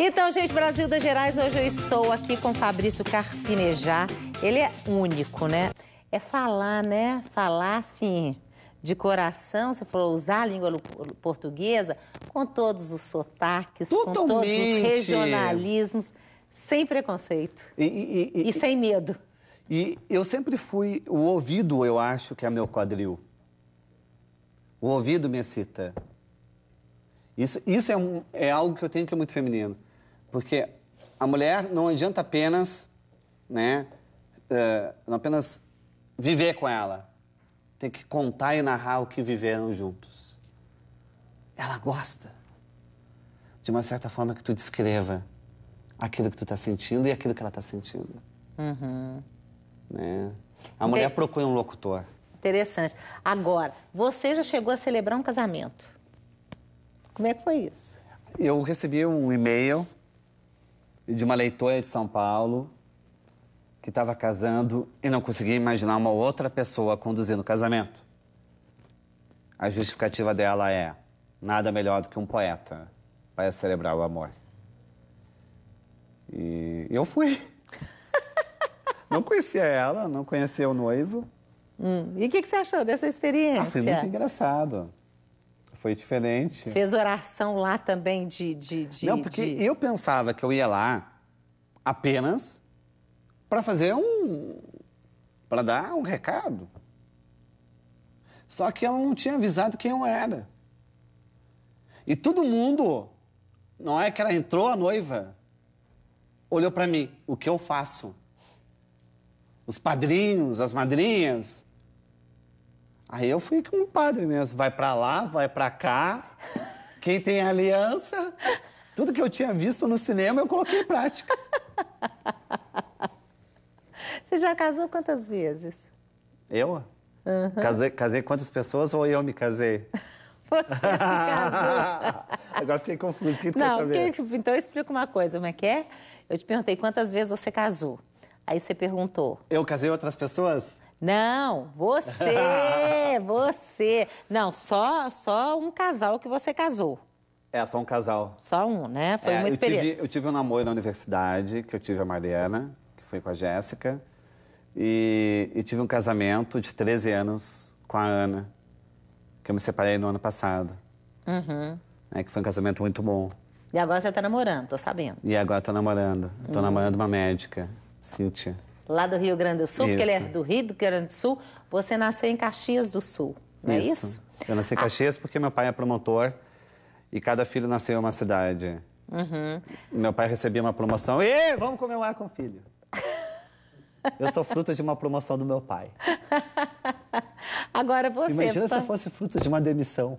Então, gente, Brasil das Gerais, hoje eu estou aqui com Fabrício Carpinejar. Ele é único, né? É falar, né? Falar, assim, de coração, você falou usar a língua portuguesa com todos os sotaques, Totalmente. com todos os regionalismos, sem preconceito e, e, e, e sem medo. E eu sempre fui o ouvido, eu acho que é meu quadril. O ouvido me excita. Isso, isso é, um, é algo que eu tenho que é muito feminino. Porque a mulher não adianta apenas, né, uh, não apenas viver com ela. Tem que contar e narrar o que viveram juntos. Ela gosta, de uma certa forma, que tu descreva aquilo que tu está sentindo e aquilo que ela está sentindo. Uhum. Né? A mulher Inter... procura um locutor. Interessante. Agora, você já chegou a celebrar um casamento. Como é que foi isso? Eu recebi um e-mail de uma leitora de São Paulo que estava casando e não conseguia imaginar uma outra pessoa conduzindo o casamento. A justificativa dela é: nada melhor do que um poeta para celebrar o amor. E eu fui. não conhecia ela, não conhecia o noivo. Hum. E o que, que, você achou dessa experiência? Ah, foi muito engraçado foi diferente. Fez oração lá também de. de, de não, porque de... eu pensava que eu ia lá apenas para fazer um. para dar um recado. Só que ela não tinha avisado quem eu era. E todo mundo, não é que ela entrou, a noiva, olhou para mim: o que eu faço? Os padrinhos, as madrinhas, Aí eu fui com um padre mesmo. Vai para lá, vai para cá. Quem tem aliança. Tudo que eu tinha visto no cinema eu coloquei em prática. Você já casou quantas vezes? Eu? Uhum. Casei, casei quantas pessoas ou eu me casei? Você se casou. Agora fiquei confuso. O Não, quer saber? Que, então explica uma coisa. Como é que é? Eu te perguntei quantas vezes você casou. Aí você perguntou. Eu casei outras pessoas? Não, você, você. Não, só só um casal que você casou. É, só um casal. Só um, né? Foi é, uma experiência. Eu tive, eu tive, um namoro na universidade, que eu tive a Mariana, que foi com a Jéssica. E, e tive um casamento de 13 anos com a Ana, que eu me separei no ano passado. Uhum. É, que foi um casamento muito bom. E agora você tá namorando, tô sabendo. E agora tô namorando. Tô uhum. namorando uma médica, Cíntia lá do Rio Grande do Sul, isso. porque ele é do Rio do Grande do Sul. Você nasceu em Caxias do Sul, não é isso. é isso? Eu nasci em ah. Caxias ah. porque meu pai é promotor e cada filho nasceu em uma cidade. Uhum. Meu pai recebia uma promoção. E vamos comemorar com o filho. Eu sou fruto de uma promoção do meu pai. Agora você. Imagina se fosse fruto de uma demissão.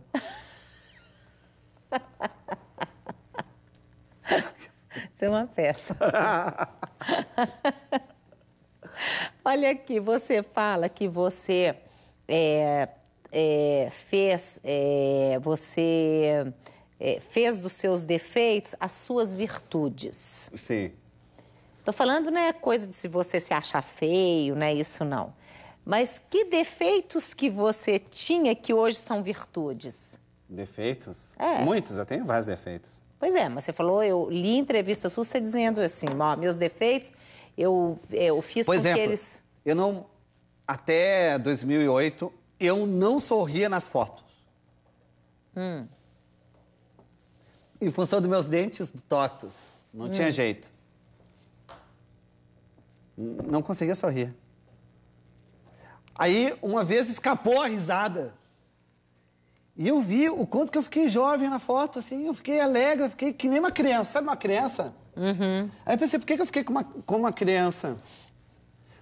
Isso é uma peça. Olha aqui, você fala que você é, é, fez, é, você é, fez dos seus defeitos as suas virtudes. Sim. Tô falando, né, coisa de se você se achar feio, né, isso não. Mas que defeitos que você tinha que hoje são virtudes? Defeitos? É. Muitos, eu tenho vários defeitos. Pois é, mas você falou, eu li entrevistas suas, você dizendo assim, ó, meus defeitos eu, é, eu fiz Por com exemplo, que eles. Eu não. Até 2008, eu não sorria nas fotos. Hum. Em função dos meus dentes tortos. Não hum. tinha jeito. Não conseguia sorrir. Aí, uma vez escapou a risada. E eu vi o quanto que eu fiquei jovem na foto, assim, eu fiquei alegre, fiquei que nem uma criança, sabe uma criança? Uhum. Aí eu pensei, por que, que eu fiquei como uma, com uma criança?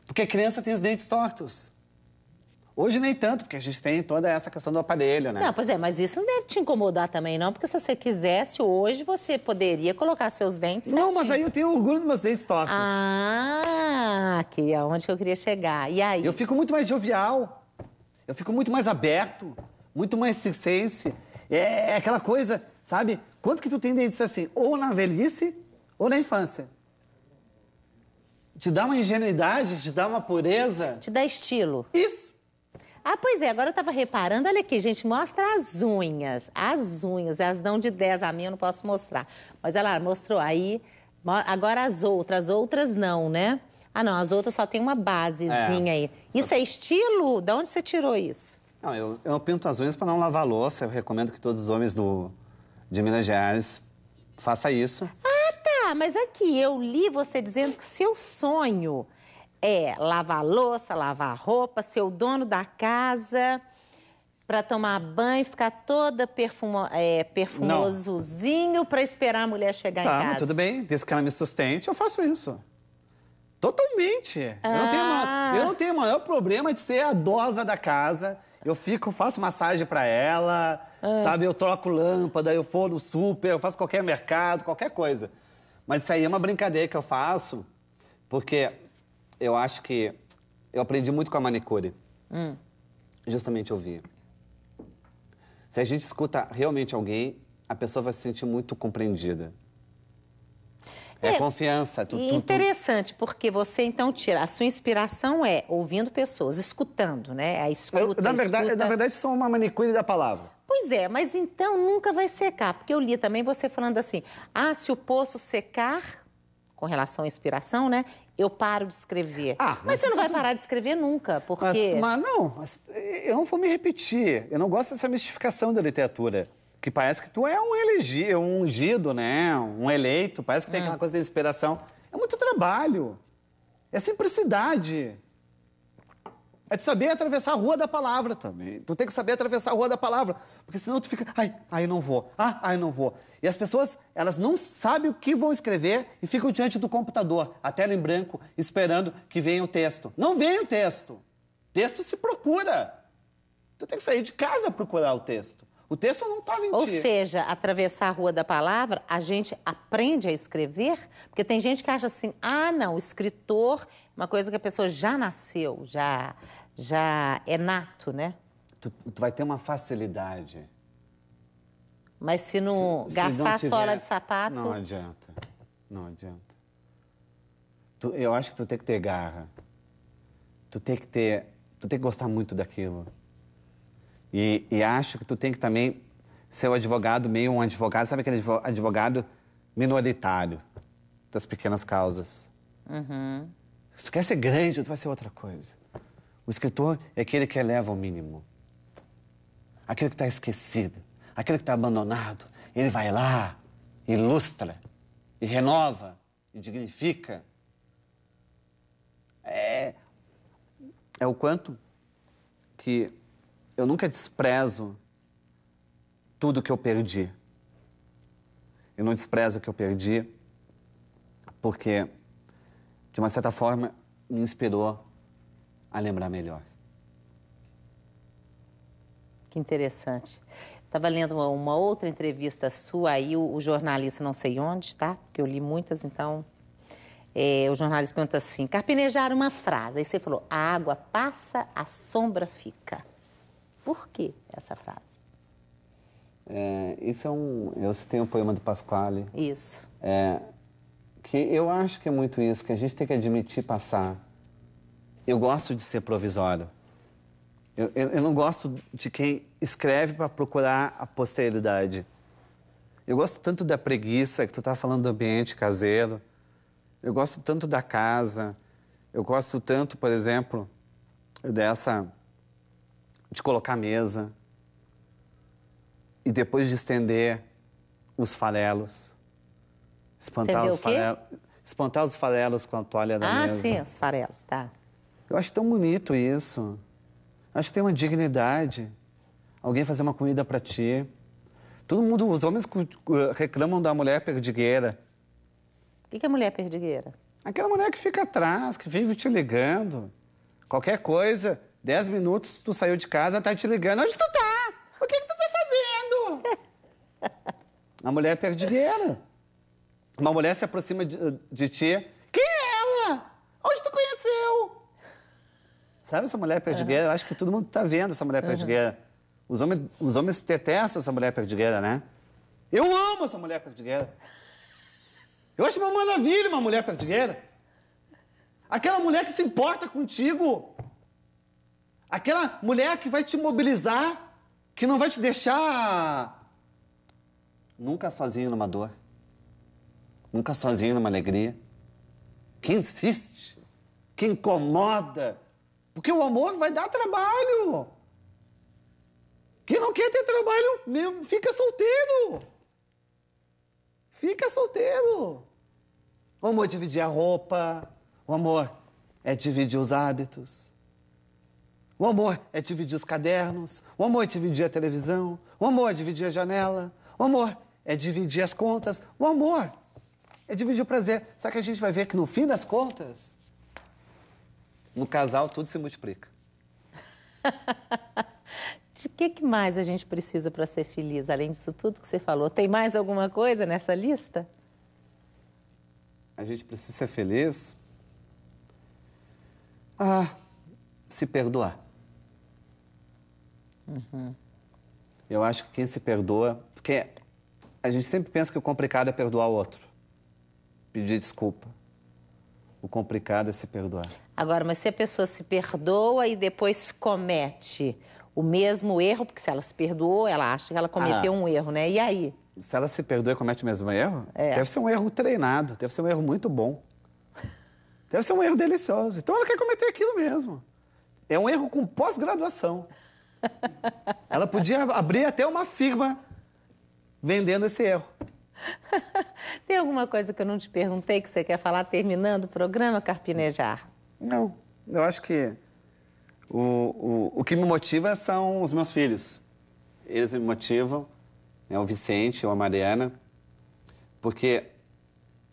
Porque criança tem os dentes tortos. Hoje nem tanto, porque a gente tem toda essa questão do aparelho, né? Não, pois é, mas isso não deve te incomodar também, não, porque se você quisesse hoje, você poderia colocar seus dentes. Certinho. Não, mas aí eu tenho orgulho dos meus dentes tortos. Ah, que é onde eu queria chegar. E aí? Eu fico muito mais jovial, eu fico muito mais aberto muito mais circense. É, é aquela coisa, sabe? Quanto que tu tem de ser assim? Ou na velhice ou na infância. Te dá uma ingenuidade, te dá uma pureza. Te dá estilo. Isso. Ah, pois é, agora eu tava reparando, olha aqui, gente, mostra as unhas. As unhas, elas dão de 10, a mim eu não posso mostrar. Mas ela mostrou aí, agora as outras, as outras não, né? Ah, não, as outras só tem uma basezinha é, aí. Isso só... é estilo? De onde você tirou isso? Não, eu, eu pinto as unhas para não lavar louça. Eu recomendo que todos os homens do, de Minas Gerais façam isso. Ah, tá. Mas aqui eu li você dizendo que o seu sonho é lavar louça, lavar roupa, ser o dono da casa para tomar banho, ficar toda perfumo, é, perfumosozinho para esperar a mulher chegar tá, em casa. Tá, tudo bem. Desde que ela me sustente, eu faço isso. Totalmente. Ah. Eu, não tenho ah. maior, eu não tenho o maior problema de ser a dosa da casa, eu fico, faço massagem para ela, ah. sabe? Eu troco lâmpada, eu for no super, eu faço qualquer mercado, qualquer coisa. Mas isso aí é uma brincadeira que eu faço, porque eu acho que eu aprendi muito com a manicure. Hum. Justamente ouvir. Se a gente escuta realmente alguém, a pessoa vai se sentir muito compreendida. É, é confiança. Tu, e tu, interessante, tu... porque você então tira. A sua inspiração é ouvindo pessoas, escutando, né? A escuta, eu, na, verdade, escuta... na verdade, sou uma manicure da palavra. Pois é, mas então nunca vai secar. Porque eu li também você falando assim: ah, se o poço secar, com relação à inspiração, né? Eu paro de escrever. Ah, mas, mas você não vai tu... parar de escrever nunca, porque. Mas, mas não, mas eu não vou me repetir. Eu não gosto dessa mistificação da literatura que parece que tu é um, elegido, é um ungido, né? Um eleito, parece que tem é. aquela coisa de inspiração. É muito trabalho, é simplicidade. É de saber atravessar a rua da palavra também. Tu tem que saber atravessar a rua da palavra, porque senão tu fica, ai, ai, não vou, ah, ai, não vou. E as pessoas, elas não sabem o que vão escrever e ficam diante do computador, a tela em branco, esperando que venha o texto. Não vem o texto. Texto se procura. Tu tem que sair de casa procurar o texto. O texto não está mentindo. Ou seja, atravessar a rua da palavra, a gente aprende a escrever? Porque tem gente que acha assim, ah, não, escritor, é uma coisa que a pessoa já nasceu, já, já é nato, né? Tu, tu vai ter uma facilidade. Mas se não se, gastar se não tiver, a sola de sapato... Não adianta, não adianta. Tu, eu acho que tu tem que ter garra. Tu tem que ter... Tu tem que gostar muito daquilo. E, e acho que tu tem que também ser o um advogado, meio um advogado, sabe aquele advogado minoritário das pequenas causas. Uhum. Se tu quer ser grande, tu vai ser outra coisa. O escritor é aquele que eleva ao mínimo. Aquele que está esquecido, aquele que está abandonado. Ele vai lá, ilustra, e renova, e dignifica. É, é o quanto que eu nunca desprezo tudo que eu perdi. Eu não desprezo o que eu perdi porque, de uma certa forma, me inspirou a lembrar melhor. Que interessante. Estava lendo uma, uma, outra entrevista sua, aí o, o, jornalista, não sei onde, tá? Porque eu li muitas, então. É, o jornalista pergunta assim: carpinejar uma frase. Aí você falou: a água passa, a sombra fica. Por que essa frase? É, isso é um. Eu citei um poema do Pasquale. Isso. É, que eu acho que é muito isso, que a gente tem que admitir passar. Eu gosto de ser provisório. Eu, eu, eu não gosto de quem escreve para procurar a posteridade. Eu gosto tanto da preguiça, que tu tá falando do ambiente caseiro. Eu gosto tanto da casa. Eu gosto tanto, por exemplo, dessa de colocar a mesa e depois de estender os farelos. Espantar os farelos. Espantar os farelos com a toalha da ah, mesa. Ah, sim, os farelos, tá. Eu acho tão bonito isso. Acho que tem uma dignidade. Alguém fazer uma comida para ti. Todo mundo, os homens reclamam da mulher perdigueira. O que, que é mulher perdigueira? Aquela mulher que fica atrás, que vive te ligando. Qualquer coisa, 10 minutos, tu saiu de casa, tá te ligando. Onde tu tá? O que, que tu tá fazendo? A mulher é perdigueira. Uma mulher se aproxima de, de ti. Quem é ela? Onde tu conheceu? Sabe essa mulher perdigueira? Uhum. Eu acho que todo mundo tá vendo essa mulher uhum. perdigueira. Os homens, os homens detestam essa mulher perdigueira, né? Eu amo essa mulher perdigueira. Eu acho uma maravilha uma mulher perdigueira. Aquela mulher que se importa contigo Aquela mulher que vai te mobilizar, que não vai te deixar nunca sozinho numa dor, nunca sozinho numa alegria, que insiste, que incomoda, porque o amor vai dar trabalho. Quem não quer ter trabalho, fica solteiro. Fica solteiro. O amor dividir a roupa, o amor é dividir os hábitos. O amor é dividir os cadernos, o amor é dividir a televisão, o amor é dividir a janela, o amor é dividir as contas, o amor é dividir o prazer. Só que a gente vai ver que no fim das contas, no casal tudo se multiplica. De que, que mais a gente precisa para ser feliz, além disso tudo que você falou? Tem mais alguma coisa nessa lista? A gente precisa ser feliz. Ah, se perdoar. Uhum. Eu acho que quem se perdoa. Porque a gente sempre pensa que o complicado é perdoar o outro, pedir desculpa. O complicado é se perdoar. Agora, mas se a pessoa se perdoa e depois comete o mesmo erro, porque se ela se perdoou, ela acha que ela cometeu ah, um erro, né? E aí? Se ela se perdoa e comete o mesmo erro, é. deve ser um erro treinado, deve ser um erro muito bom. Deve ser um erro delicioso. Então ela quer cometer aquilo mesmo. É um erro com pós-graduação. Ela podia abrir até uma firma vendendo esse erro. Tem alguma coisa que eu não te perguntei que você quer falar terminando o programa, Carpinejar? Não. Eu acho que o, o, o que me motiva são os meus filhos. Eles me motivam, né, o Vicente ou é a Mariana, porque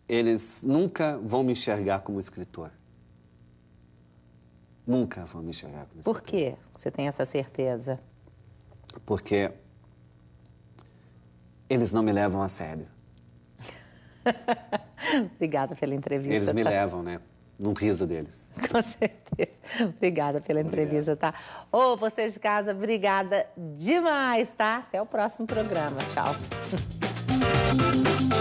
eles nunca vão me enxergar como escritor. Nunca vão me enxergar Por que você tem essa certeza? Porque eles não me levam a sério. Obrigada pela entrevista. Eles me tá? levam, né? Num riso deles. Com certeza. Obrigada pela entrevista, tá? Ô, oh, vocês de casa, obrigada demais, tá? Até o próximo programa. Tchau.